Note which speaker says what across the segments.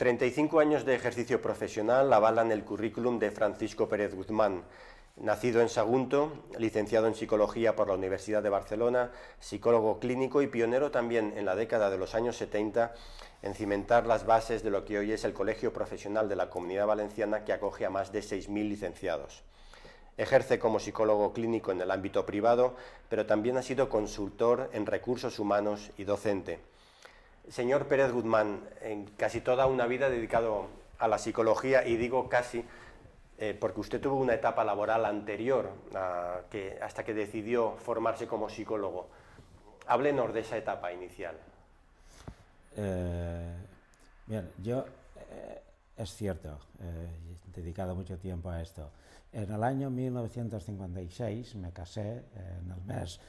Speaker 1: 35 años de ejercicio profesional avalan el currículum de Francisco Pérez Guzmán. Nacido en Sagunto, licenciado en Psicología por la Universidad de Barcelona, psicólogo clínico y pionero también en la década de los años 70 en cimentar las bases de lo que hoy es el Colegio Profesional de la Comunidad Valenciana que acoge a más de 6.000 licenciados. Ejerce como psicólogo clínico en el ámbito privado, pero también ha sido consultor en recursos humanos y docente señor Pérez Guzmán, en casi toda una vida dedicado a la psicología, y digo casi eh, porque usted tuvo una etapa laboral anterior hasta que decidió formarse como psicólogo. Háblenos de esa etapa inicial.
Speaker 2: Eh, bien, yo eh, es cierto, he dedicado mucho tiempo a esto. En el año 1956 me casé en el mes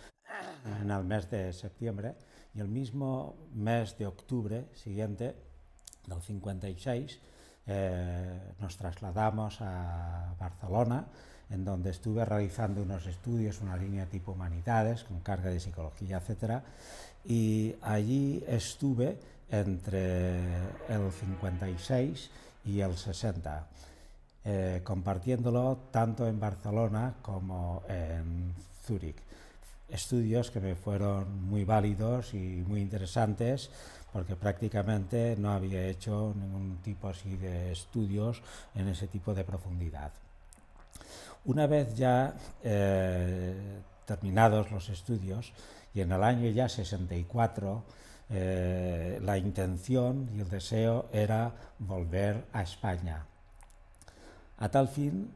Speaker 2: en el mes de septiembre y el mismo mes de octubre siguiente, del 56, eh, nos trasladamos a Barcelona, en donde estuve realizando unos estudios, una línea tipo humanidades, con carga de psicología, etc. Y allí estuve entre el 56 y el 60. Eh, compartiéndolo tanto en Barcelona como en Zúrich estudios que me fueron muy válidos y muy interesantes porque prácticamente no había hecho ningún tipo así de estudios en ese tipo de profundidad. Una vez ya eh, terminados los estudios y en el año ya 64, eh, la intención y el deseo era volver a España. A tal fin,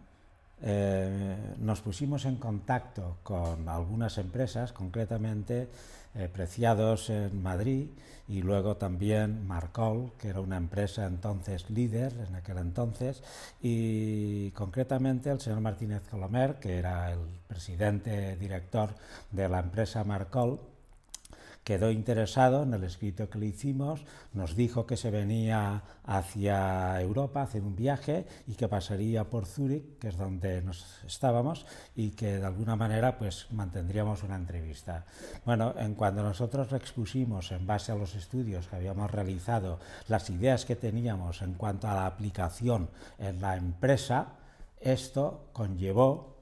Speaker 2: eh, nos pusimos en contacto con algunas empresas, concretamente eh, Preciados en Madrid y luego también Marcol, que era una empresa entonces líder en aquel entonces, y concretamente el señor Martínez Colomer, que era el presidente director de la empresa Marcol quedó interesado en el escrito que le hicimos, nos dijo que se venía hacia Europa a hacer un viaje y que pasaría por Zúrich, que es donde nos estábamos, y que de alguna manera pues mantendríamos una entrevista. Bueno, en cuando nosotros expusimos en base a los estudios que habíamos realizado, las ideas que teníamos en cuanto a la aplicación en la empresa, esto conllevó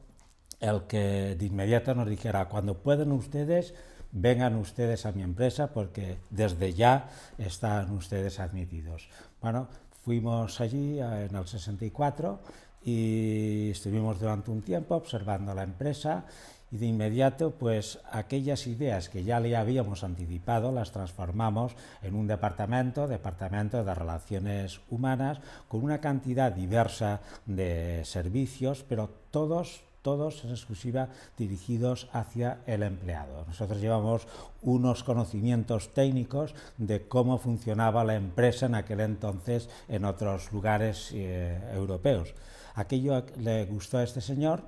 Speaker 2: el que de inmediato nos dijera, cuando pueden ustedes vengan ustedes a mi empresa porque desde ya están ustedes admitidos. Bueno, fuimos allí en el 64 y estuvimos durante un tiempo observando la empresa y de inmediato pues aquellas ideas que ya le habíamos anticipado las transformamos en un departamento, departamento de relaciones humanas, con una cantidad diversa de servicios, pero todos todos en exclusiva dirigidos hacia el empleado. Nosotros llevamos unos conocimientos técnicos de cómo funcionaba la empresa en aquel entonces en otros lugares eh, europeos. Aquello le gustó a este señor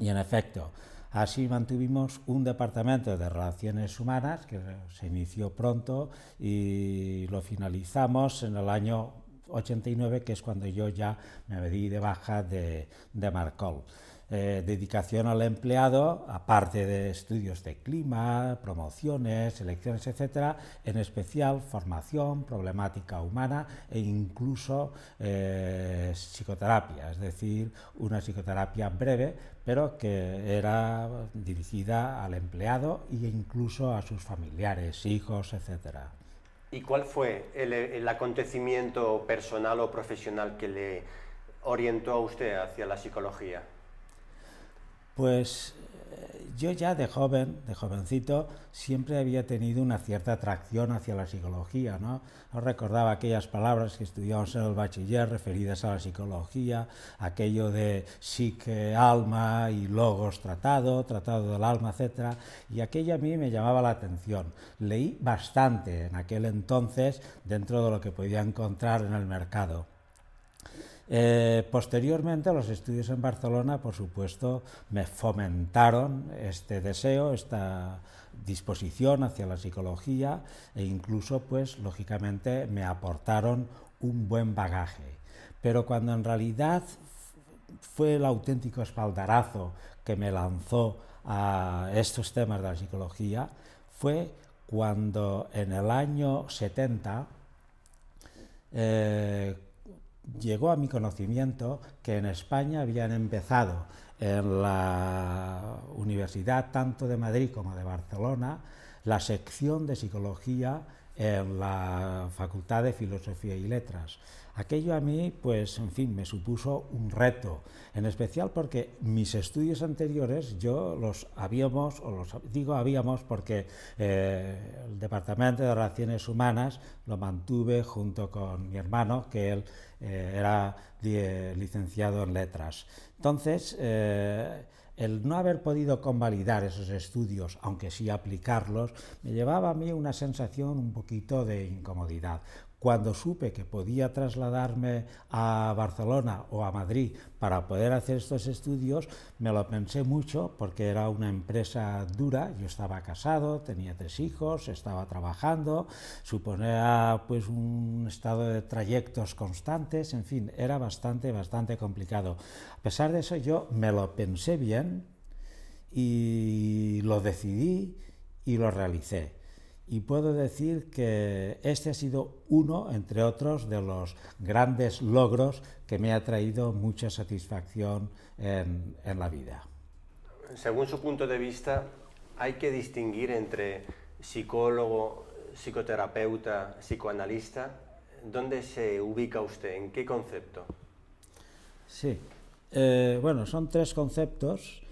Speaker 2: y en efecto, Así mantuvimos un departamento de relaciones humanas que se inició pronto y lo finalizamos en el año 89, que es cuando yo ya me di de baja de, de Marcol. Eh, dedicación al empleado, aparte de estudios de clima, promociones, elecciones, etc., en especial formación, problemática humana e incluso eh, psicoterapia, es decir, una psicoterapia breve, pero que era dirigida al empleado e incluso a sus familiares, hijos, etc.
Speaker 1: ¿Y cuál fue el, acontecimiento personal o profesional que le orientó a usted hacia la psicología?
Speaker 2: Pues eh, yo ya de joven, de jovencito, siempre había tenido una cierta atracción hacia la psicología, ¿no? recordaba aquellas palabras que estudiamos en el bachiller referidas a la psicología, aquello de psique, alma y logos tratado, tratado del alma, etc. Y aquello a mí me llamaba la atención. Leí bastante en aquel entonces dentro de lo que podía encontrar en el mercado. Eh, posteriormente, los estudios en Barcelona, por supuesto, me fomentaron este deseo, esta disposición hacia la psicología e incluso, pues, lógicamente, me aportaron un buen bagaje. Pero cuando en realidad fue el auténtico espaldarazo que me lanzó a estos temas de la psicología fue cuando en el año 70, llegó a mi conocimiento que en España habían empezado en la universidad tanto de Madrid como de Barcelona la sección de psicología en la Facultad de Filosofía y Letras. Aquello a mí, pues, en fin, me supuso un reto, en especial porque mis estudios anteriores yo los habíamos, o los digo habíamos porque eh, el Departamento de Relaciones Humanas lo mantuve junto con mi hermano, que él eh, era eh, licenciado en letras. Entonces, el no haber podido convalidar esos estudios, aunque sí aplicarlos, me llevaba a mí una sensación un poquito de incomodidad. Cuando supe que podía trasladarme a Barcelona o a Madrid para poder hacer estos estudios, me lo pensé mucho porque era una empresa dura. Yo estaba casado, tenía tres hijos, estaba trabajando, suponía pues un estado de trayectos constantes, en fin, era bastante, bastante complicado. A pesar de eso, yo me lo pensé bien y lo decidí y lo realicé y puedo decir que este ha sido uno, entre otros, de los grandes logros que me ha traído mucha satisfacción en, la vida.
Speaker 1: Según su punto de vista, hay que distinguir entre psicólogo, psicoterapeuta, psicoanalista. ¿Dónde se ubica usted? ¿En qué concepto?
Speaker 2: Sí, eh, bueno, son tres conceptos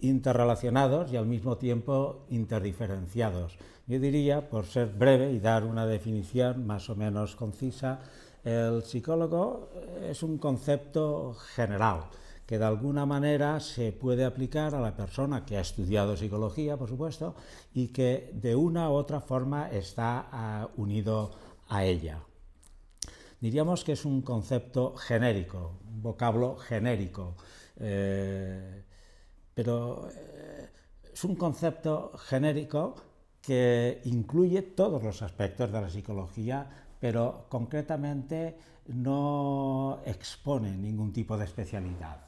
Speaker 2: interrelacionados y al mismo tiempo interdiferenciados. Yo diría, por ser breve y dar una definición más o menos concisa, el psicólogo es un concepto general que de alguna manera se puede aplicar a la persona que ha estudiado psicología, por supuesto, y que de una u otra forma está ah, unido a ella. Diríamos que es un concepto genérico, un vocablo genérico, eh, pero eh, es un concepto genérico que incluye todos los aspectos de la psicología, pero concretamente no expone ningún tipo de especialidad.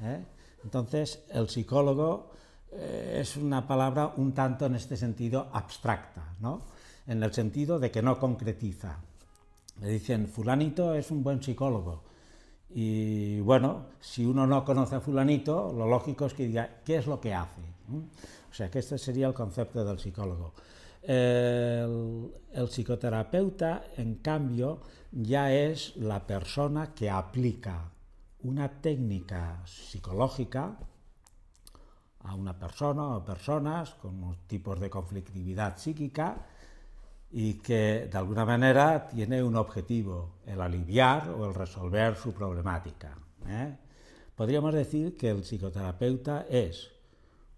Speaker 2: ¿eh? Entonces, el psicólogo eh, es una palabra un tanto en este sentido abstracta, ¿no? en el sentido de que no concretiza. Le dicen, fulanito es un buen psicólogo, y bueno, si uno no conoce a fulanito, lo lógico es que diga, ¿qué es lo que hace? ¿Mm? O sea, que este sería el concepto del psicólogo. El, psicoterapeuta, en cambio, ya es la persona que aplica una técnica psicológica a una persona o personas con tipos de conflictividad psíquica y que de alguna manera tiene un objetivo, el aliviar o el resolver su problemática. ¿eh? Podríamos decir que el psicoterapeuta es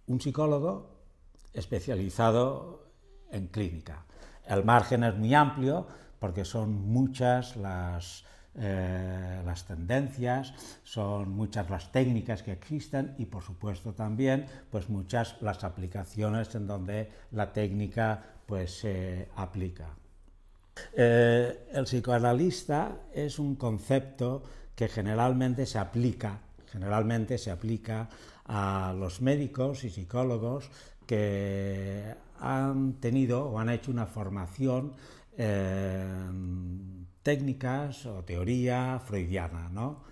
Speaker 2: un psicólogo especializado en clínica. El margen es muy amplio porque son muchas las, eh, las tendencias, son muchas las técnicas que existen y por supuesto también pues muchas las aplicaciones en donde la técnica pues se aplica. Eh, el psicoanalista es un concepto que generalmente se aplica, generalmente se aplica a los médicos y psicólogos que han tenido o han hecho una formación en eh, técnicas o teoría freudiana, ¿no?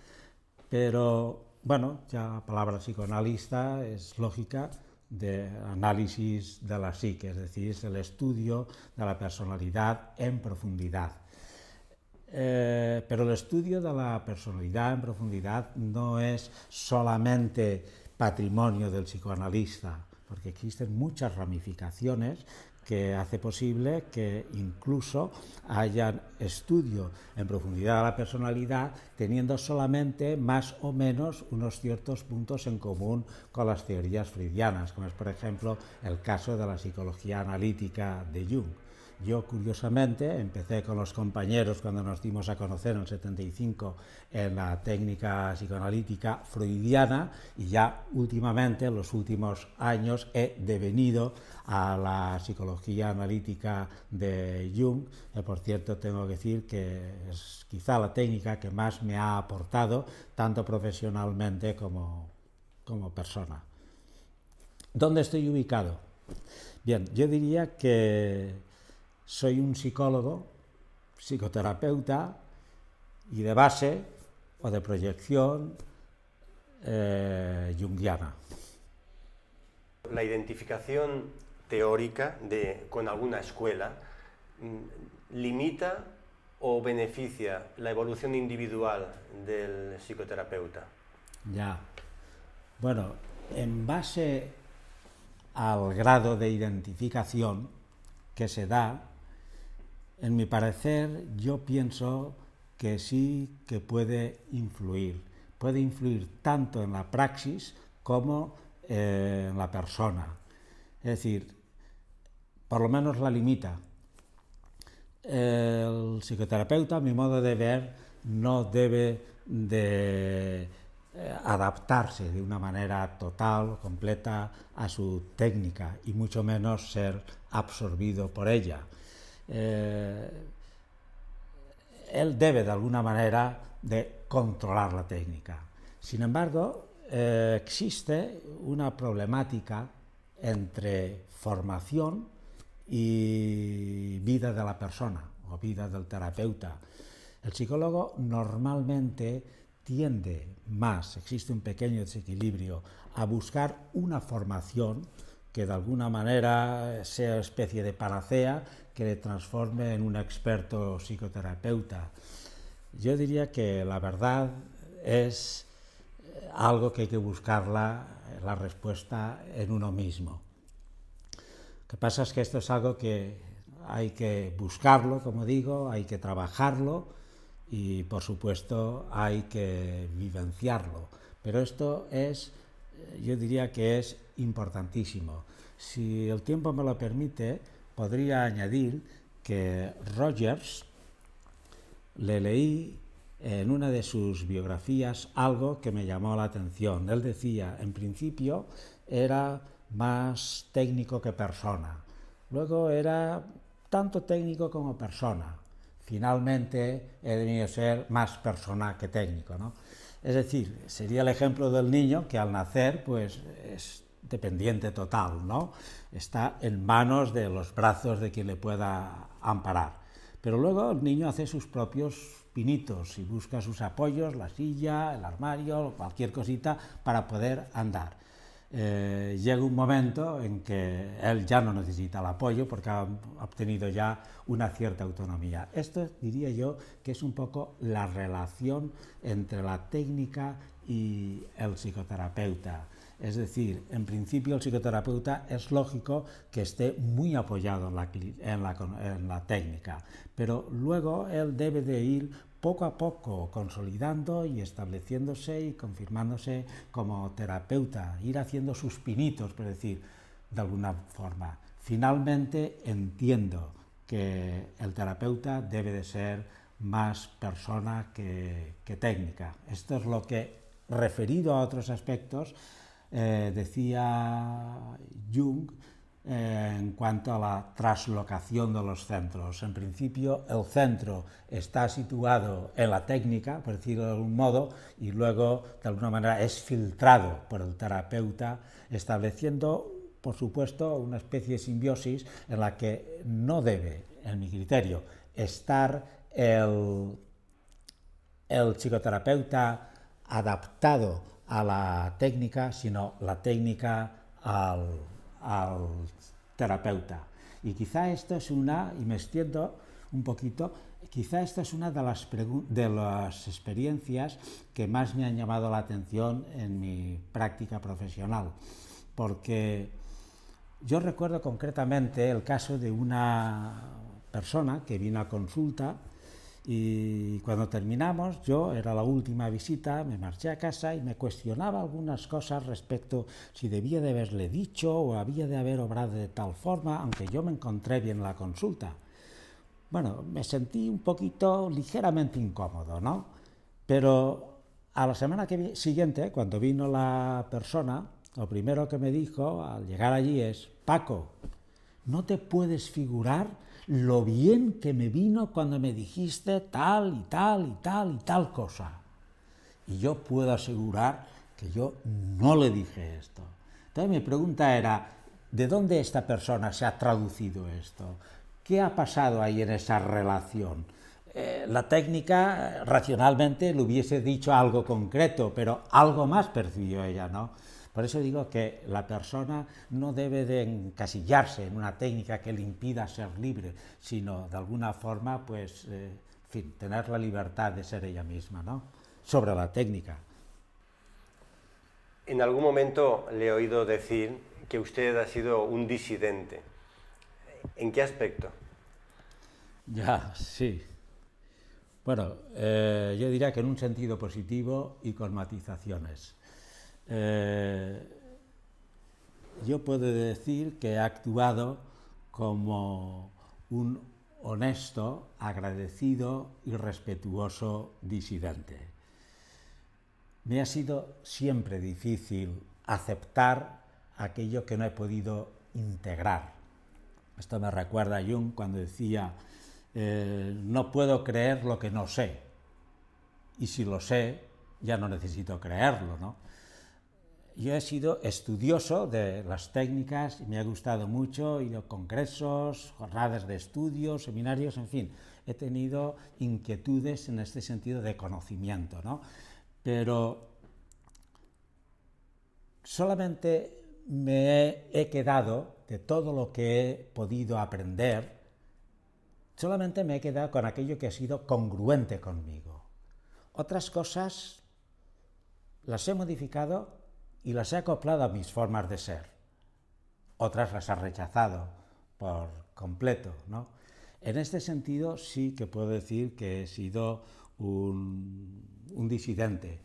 Speaker 2: Pero bueno, ya la palabra psicoanalista es lógica, de análisis de la psique, es decir, el estudio de la personalidad en profundidad. Eh, pero el estudio de la personalidad en profundidad no es solamente patrimonio del psicoanalista, porque existen muchas ramificaciones que hace posible que incluso hayan estudio en profundidad de la personalidad teniendo solamente más o menos unos ciertos puntos en común con las teorías freudianas, como es por ejemplo el caso de la psicología analítica de Jung. Yo, curiosamente, empecé con los compañeros cuando nos dimos a conocer en el 75 en la técnica psicoanalítica freudiana y ya últimamente, en los últimos años, he devenido a la psicología analítica de Jung. por cierto, tengo que decir que es quizá la técnica que más me ha aportado, tanto profesionalmente como, como persona. ¿Dónde estoy ubicado? Bien, yo diría que soy un psicólogo, psicoterapeuta y de base o de proyección eh, junguiana.
Speaker 1: La identificación teórica de, con alguna escuela mm, limita o beneficia la evolución individual del psicoterapeuta.
Speaker 2: Ya. Bueno, en base al grado de identificación que se da en mi parecer, yo pienso que sí que puede influir. Puede influir tanto en la praxis como eh, en la persona. Es decir, por lo menos la limita. El psicoterapeuta, a mi modo de ver, no debe de eh, adaptarse de una manera total, completa a su técnica y mucho menos ser absorbido por ella. Eh, él debe de alguna manera de controlar la técnica. Sin embargo, eh, existe una problemática entre formación y vida de la persona o vida del terapeuta. El psicólogo normalmente tiende más, existe un pequeño desequilibrio, a buscar una formación que de alguna manera sea especie de paracea que le transforme en un experto psicoterapeuta. Yo diría que la verdad es eh, algo que hay que buscarla, eh, la respuesta en uno mismo. Lo que pasa es que esto es algo que hay que buscarlo, como digo, hay que trabajarlo y por supuesto hay que vivenciarlo. Pero esto es, eh, yo diría que es importantísimo. Si el tiempo me lo permite, podría añadir que Rogers le leí en una de sus biografías algo que me llamó la atención. Él decía, en principio era más técnico que persona, luego era tanto técnico como persona, finalmente he debido ser más persona que técnico. ¿no? Es decir, sería el ejemplo del niño que al nacer pues, es dependiente total, ¿no? Está en manos de los brazos de quien le pueda amparar. Pero luego el niño hace sus propios pinitos y busca sus apoyos, la silla, el armario, cualquier cosita para poder andar. Eh, llega un momento en que él ya no necesita el apoyo porque ha obtenido ya una cierta autonomía. Esto diría yo que es un poco la relación entre la técnica y el psicoterapeuta. Es decir, en principio el psicoterapeuta es lógico que esté muy apoyado en la, técnica, pero luego él debe de ir poco a poco consolidando y estableciéndose y confirmándose como terapeuta, ir haciendo sus pinitos, por decir, de alguna forma. Finalmente entiendo que el terapeuta debe de ser más persona que técnica. Esto es lo que, referido a otros aspectos, eh, decía Jung eh, en cuanto a la traslocación de los centros. En principio, el centro está situado en la técnica, por decirlo de algún modo, y luego, de alguna manera, es filtrado por el terapeuta, estableciendo, por supuesto, una especie de simbiosis en la que no debe, en mi criterio, estar el psicoterapeuta adaptado a la técnica, sino la técnica al, al terapeuta. Y quizá esta es una, y me extiendo un poquito, quizá esta es una de las, de las experiencias que más me han llamado la atención en mi práctica profesional, porque yo recuerdo concretamente el caso de una persona que vino a consulta y cuando terminamos, yo era la última visita, me marché a casa y me cuestionaba algunas cosas respecto si debía de haberle dicho o había de haber obrado de tal forma, aunque yo me encontré bien la consulta. Bueno, me sentí un poquito ligeramente incómodo, ¿no? Pero a la semana siguiente, cuando vino la persona, lo primero que me dijo al llegar allí es, Paco, no te puedes figurar lo bien que me vino cuando me dijiste tal y tal y tal y tal cosa. Y yo puedo asegurar que yo no le dije esto. Entonces mi pregunta era, ¿de dónde esta persona se ha traducido esto? ¿Qué ha pasado ahí en esa relación? Eh, la técnica eh, racionalmente le hubiese dicho algo concreto, pero algo más percibió ella, ¿no? Por eso digo que la persona no debe de encasillarse en una técnica que le impida ser libre, sino de alguna forma, pues, eh, tener la libertad de ser ella misma, ¿no? Sobre la técnica.
Speaker 1: En algún momento le he oído decir que usted ha sido un disidente. ¿En qué aspecto?
Speaker 2: Ya, sí. Bueno, eh, yo diría que en un sentido positivo y con matizaciones. Eh, yo puedo decir que he actuado como un honesto, agradecido y respetuoso disidente. Me ha sido siempre difícil aceptar aquello que no he podido integrar. Esto me recuerda a Jung cuando decía, eh, no puedo creer lo que no sé, y si lo sé, ya no necesito creerlo, ¿no? yo he sido estudioso de las técnicas y me ha gustado mucho, he ido a congresos, jornadas de estudios, seminarios, en fin, he tenido inquietudes en este sentido de conocimiento, ¿no? Pero solamente me he quedado de todo lo que he podido aprender, solamente me he quedado con aquello que ha sido congruente conmigo. Otras cosas las he modificado y las he acoplado a mis formas de ser. Otras las he rechazado por completo, ¿no? En este sentido sí que puedo decir que he sido un, un disidente.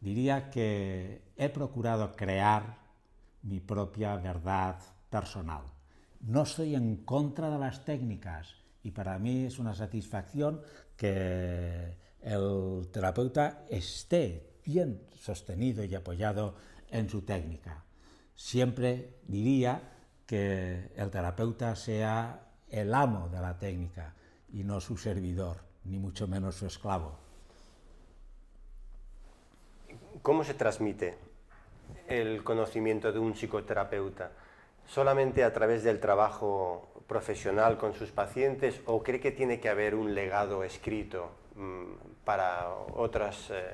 Speaker 2: Diría que he procurado crear mi propia verdad personal. No estoy en contra de las técnicas y para mí es una satisfacción que el terapeuta esté bien sostenido y apoyado en su técnica. Siempre diría que el terapeuta sea el amo de la técnica y no su servidor, ni mucho menos su esclavo.
Speaker 1: ¿Cómo se transmite el conocimiento de un psicoterapeuta? ¿Solamente a través del trabajo profesional con sus pacientes o cree que tiene que haber un legado escrito mm, para otras eh,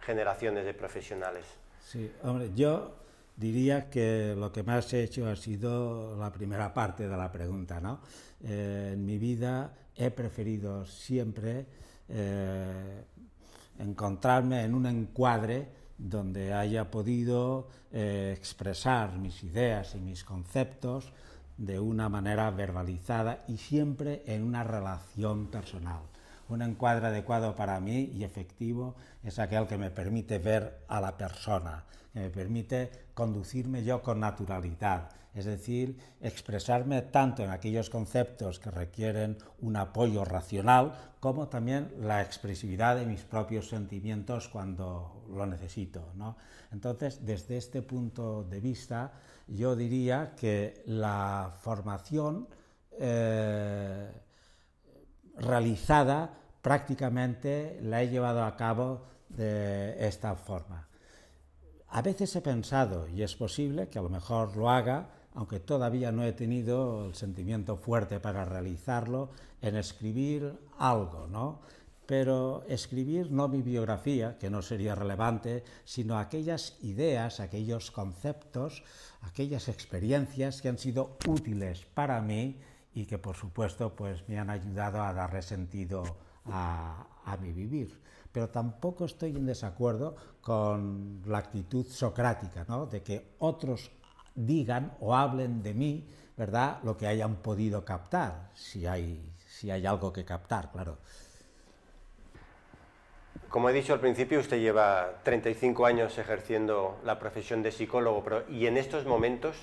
Speaker 1: generaciones de profesionales?
Speaker 2: Sí, hombre, yo diría que lo que más he hecho ha sido la primera parte de la pregunta, ¿no? Eh, en mi vida he preferido siempre eh, encontrarme en un encuadre donde haya podido eh, expresar mis ideas y mis conceptos de una manera verbalizada y siempre en una relación personal. Un encuadre adecuado para mí y efectivo es aquel que me permite ver a la persona, que me permite conducirme yo con naturalidad, es decir, expresarme tanto en aquellos conceptos que requieren un apoyo racional como también la expresividad de mis propios sentimientos cuando lo necesito. ¿no? Entonces, desde este punto de vista, yo diría que la formación eh, realizada prácticamente la he llevado a cabo de esta forma. A veces he pensado, y es posible que a lo mejor lo haga, aunque todavía no he tenido el sentimiento fuerte para realizarlo, en escribir algo, ¿no? Pero escribir no mi biografía, que no sería relevante, sino aquellas ideas, aquellos conceptos, aquellas experiencias que han sido útiles para mí y que por supuesto pues me han ayudado a dar sentido a, mi vivir. Pero tampoco estoy en desacuerdo con la actitud socrática, de que otros digan o hablen de mí ¿verdad? lo que hayan podido captar, si hay, si hay algo que captar, claro.
Speaker 1: Como he dicho al principio, usted lleva 35 años ejerciendo la profesión de psicólogo, pero, y en estos momentos,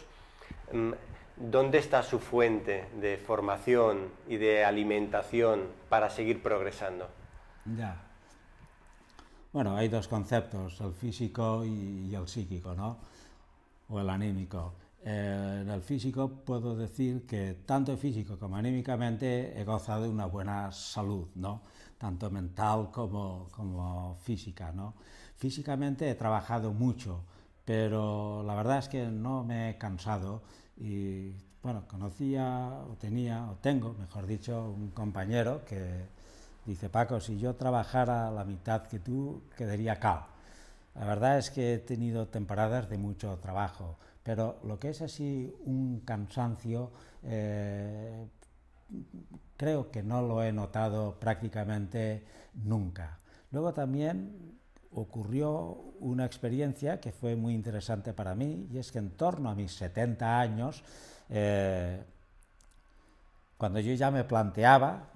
Speaker 1: mm, ¿Dónde está su fuente de formación y de alimentación para seguir progresando?
Speaker 2: Ya. Bueno, hay dos conceptos, el físico y, el psíquico, ¿no? O el anímico. Eh, en el físico puedo decir que tanto físico como anímicamente he gozado de una buena salud, ¿no? Tanto mental como, como física, ¿no? Físicamente he trabajado mucho, pero la verdad es que no me he cansado y bueno, conocía o tenía, o tengo, mejor dicho, un compañero que dice, Paco, si yo trabajara la mitad que tú, quedaría acá. La verdad es que he tenido temporadas de mucho trabajo, pero lo que es así un cansancio, eh, creo que no lo he notado prácticamente nunca. Luego también ocurrió una experiencia que fue muy interesante para mí, y es que en torno a mis 70 años, eh, cuando yo ya me planteaba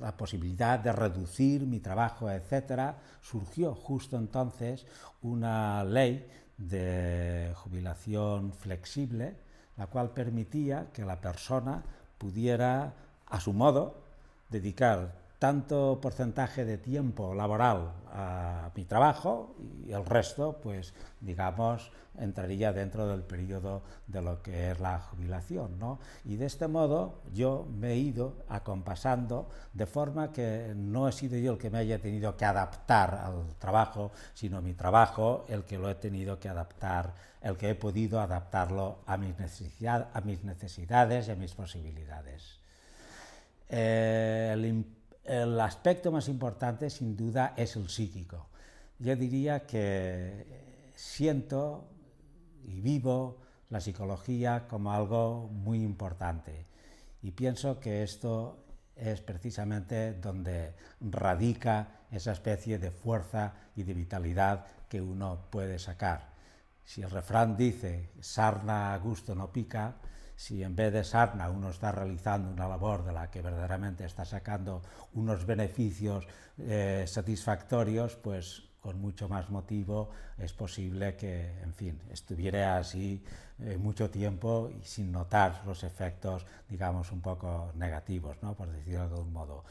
Speaker 2: la posibilidad de reducir mi trabajo, etc., surgió justo entonces una ley de jubilación flexible, la cual permitía que la persona pudiera, a su modo, dedicar tanto porcentaje de tiempo laboral a mi trabajo y el resto, pues digamos, entraría dentro del periodo de lo que es la jubilación. ¿no? Y de este modo yo me he ido acompasando de forma que no he sido yo el que me haya tenido que adaptar al trabajo, sino mi trabajo el que lo he tenido que adaptar, el que he podido adaptarlo a mis, necesidad, a mis necesidades y a mis posibilidades. Eh, el el aspecto más importante sin duda es el psíquico. Yo diría que siento y vivo la psicología como algo muy importante y pienso que esto es precisamente donde radica esa especie de fuerza y de vitalidad que uno puede sacar. Si el refrán dice, sarna a gusto no pica, si en vez de sarna uno está realizando una labor de la que verdaderamente está sacando unos beneficios eh, satisfactorios, pues con mucho más motivo es posible que, en fin, estuviera así eh, mucho tiempo y sin notar los efectos, digamos, un poco negativos, ¿no? por decirlo de algún modo.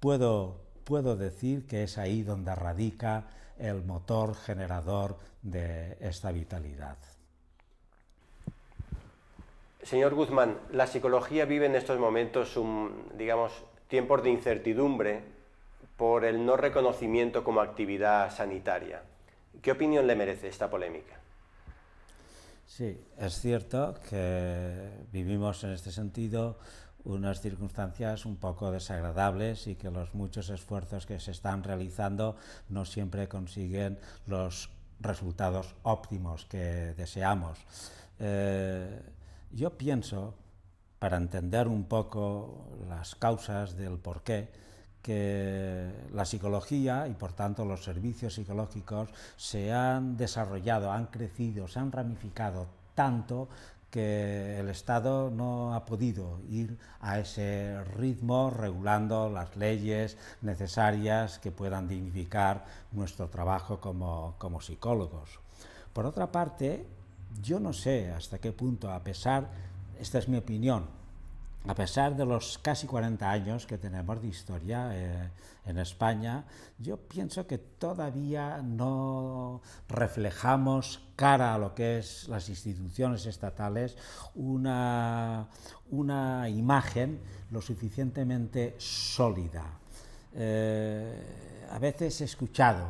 Speaker 2: puedo decir que es ahí donde radica el motor generador de esta vitalidad.
Speaker 1: Señor Guzmán, la psicología vive en estos momentos, digamos, tiempos de incertidumbre por el no reconocimiento como actividad sanitaria. ¿Qué opinión le merece esta polémica?
Speaker 2: Sí, es cierto que vivimos en este sentido unas circunstancias un poco desagradables y que los muchos esfuerzos que se están realizando no siempre consiguen los resultados óptimos que deseamos. Eh, yo pienso, para entender un poco las causas del porqué, que la psicología y por tanto los servicios psicológicos se han desarrollado, han crecido, se han ramificado tanto que el Estado no ha podido ir a ese ritmo regulando las leyes necesarias que puedan dignificar nuestro trabajo como, como psicólogos. Por otra parte, yo no sé hasta qué punto, a pesar, esta es mi opinión, a pesar de los casi 40 años que tenemos de historia eh, en España, yo pienso que todavía no reflejamos cara a lo que es las instituciones estatales una, una imagen lo suficientemente sólida. Eh, a veces he escuchado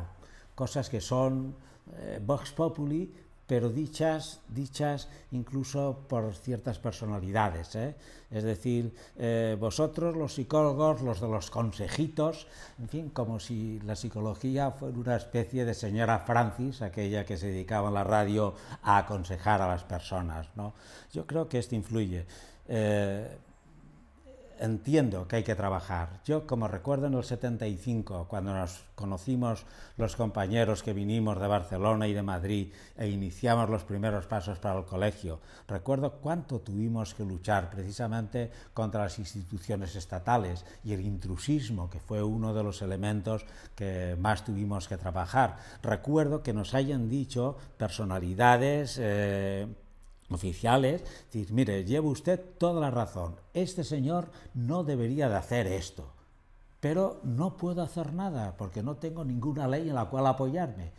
Speaker 2: cosas que son eh, Vox Populi, pero dichas, dichas incluso por ciertas personalidades. ¿eh? Es decir, eh, vosotros los psicólogos, los de los consejitos, en fin, como si la psicología fuera una especie de señora Francis, aquella que se dedicaba en la radio a aconsejar a las personas. Yo creo que esto influye. Eh, entiendo que hay que trabajar. Yo, como recuerdo, en el 75, cuando nos conocimos los compañeros que vinimos de Barcelona y de Madrid e iniciamos los primeros pasos para el colegio, recuerdo cuánto tuvimos que luchar precisamente contra las instituciones estatales y el intrusismo, que fue uno de los elementos que más tuvimos que trabajar. Recuerdo que nos hayan dicho personalidades... Eh, oficiales, decir, mire, lleva usted toda la razón, este señor no debería de hacer esto, pero no puedo hacer nada porque no tengo ninguna ley en la cual apoyarme.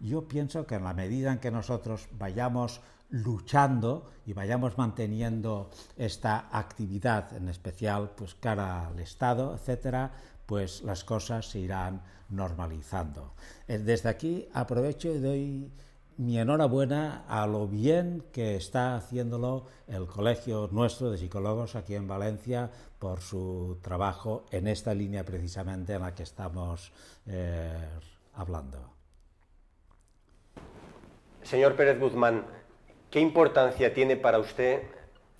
Speaker 2: Yo pienso que en la medida en que nosotros vayamos luchando y vayamos manteniendo esta actividad, en especial pues cara al Estado, etc., pues las cosas se irán normalizando. Eh, desde aquí aprovecho y doy mi enhorabuena a lo bien que está haciéndolo el Colegio Nuestro de Psicólogos aquí en Valencia por su trabajo en esta línea precisamente en la que estamos eh, hablando.
Speaker 1: Señor Pérez Guzmán, ¿qué importancia tiene para usted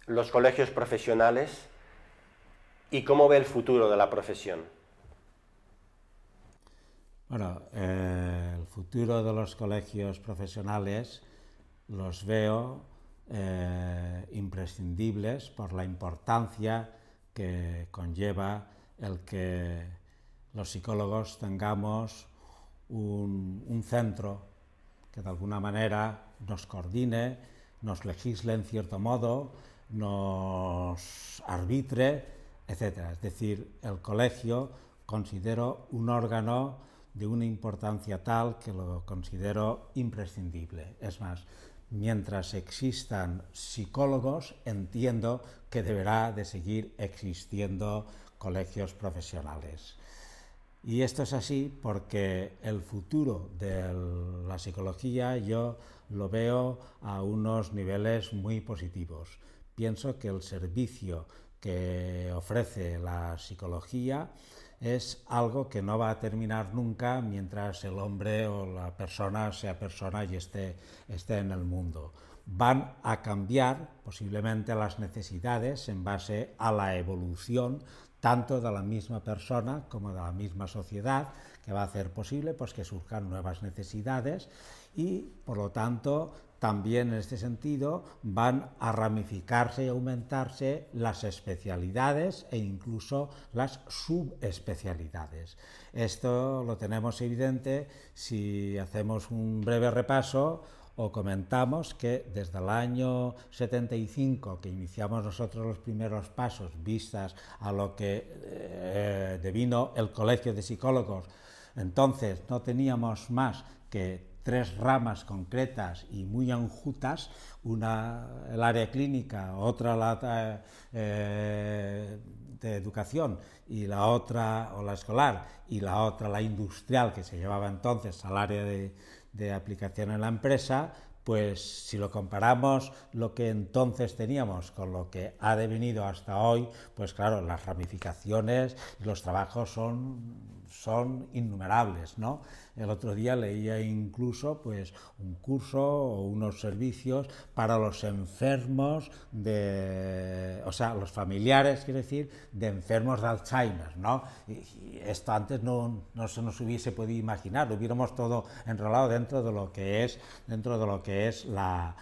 Speaker 1: los colegios profesionales y cómo ve el futuro de la profesión?
Speaker 2: Bueno, eh, futuro de los colegios profesionales los veo eh, imprescindibles por la importancia que conlleva el que los psicólogos tengamos un, un centro que de alguna manera nos coordine, nos legisle en cierto modo, nos arbitre, etc. Es decir, el colegio considero un órgano de una importancia tal que lo considero imprescindible. Es más, mientras existan psicólogos, entiendo que deberá de seguir existiendo colegios profesionales. Y esto es así porque el futuro de la psicología yo lo veo a unos niveles muy positivos. Pienso que el servicio que ofrece la psicología es algo que no va a terminar nunca mientras el hombre o la persona sea persona y esté, esté en el mundo. Van a cambiar posiblemente las necesidades en base a la evolución tanto de la misma persona como de la misma sociedad, que va a hacer posible pues, que surjan nuevas necesidades y, por lo tanto, también en este sentido van a ramificarse y aumentarse las especialidades e incluso las subespecialidades. Esto lo tenemos evidente si hacemos un breve repaso o comentamos que desde el año 75 que iniciamos nosotros los primeros pasos vistas a lo que eh, devino el Colegio de Psicólogos, entonces no teníamos más que tres ramas concretas y muy enjutas, una el área clínica, otra la eh, eh, de educación y la otra, o la escolar, y la otra la industrial, que se llevaba entonces al área de aplicación en la empresa, pues si lo comparamos lo que entonces teníamos con lo que ha devenido hasta hoy, pues claro, las ramificaciones, y los trabajos son, son innumerables, ¿no? El otro día leía incluso pues un curso o unos servicios para los enfermos de, o sea, los familiares, quiero decir, de enfermos de Alzheimer, ¿no? Y, esto antes no, no se nos hubiese podido imaginar, lo hubiéramos todo enrolado dentro de lo que es, dentro de lo que es la,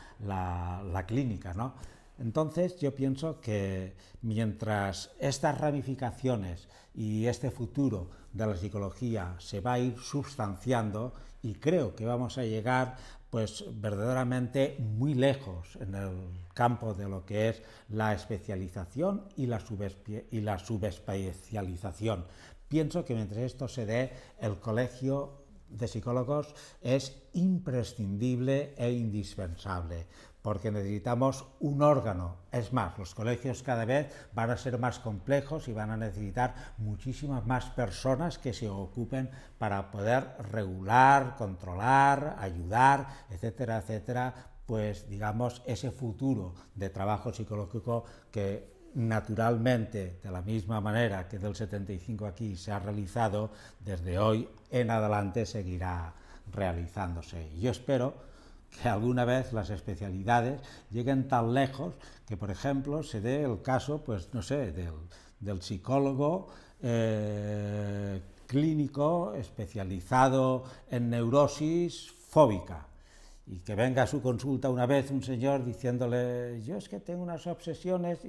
Speaker 2: clínica. ¿no? Entonces yo pienso que mientras estas ramificaciones y este futuro de la psicología se va a ir sustanciando y creo que vamos a llegar pues verdaderamente muy lejos en el campo de lo que es la especialización y la subespecialización. Pienso que mientras esto se dé, el colegio de psicólogos es imprescindible e indispensable, porque necesitamos un órgano. Es más, los colegios cada vez van a ser más complejos y van a necesitar muchísimas más personas que se ocupen para poder regular, controlar, ayudar, etcétera, etcétera, pues digamos ese futuro de trabajo psicológico que naturalmente, de la misma manera que del 75 aquí se ha realizado, desde hoy en adelante seguirá realizándose. yo espero que alguna vez las especialidades lleguen tan lejos que, por ejemplo, se dé el caso, pues no sé, del, psicólogo eh, clínico especializado en neurosis fóbica y que venga a su consulta una vez un señor diciéndole, yo es que tengo unas obsesiones,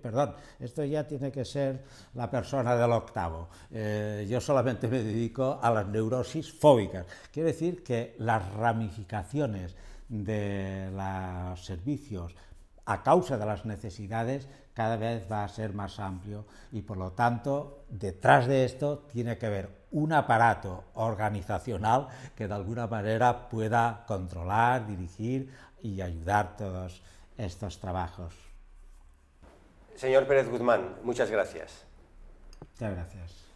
Speaker 2: perdón, esto ya tiene que ser la persona del octavo, eh, yo solamente me dedico a las neurosis fóbicas. Quiere decir que las ramificaciones de los servicios a causa de las necesidades cada vez va a ser más amplio y por lo tanto detrás de esto tiene que ver un aparato organizacional que de alguna manera pueda controlar, dirigir y ayudar todos estos trabajos.
Speaker 1: Señor Pérez Guzmán, muchas gracias. Muchas gracias.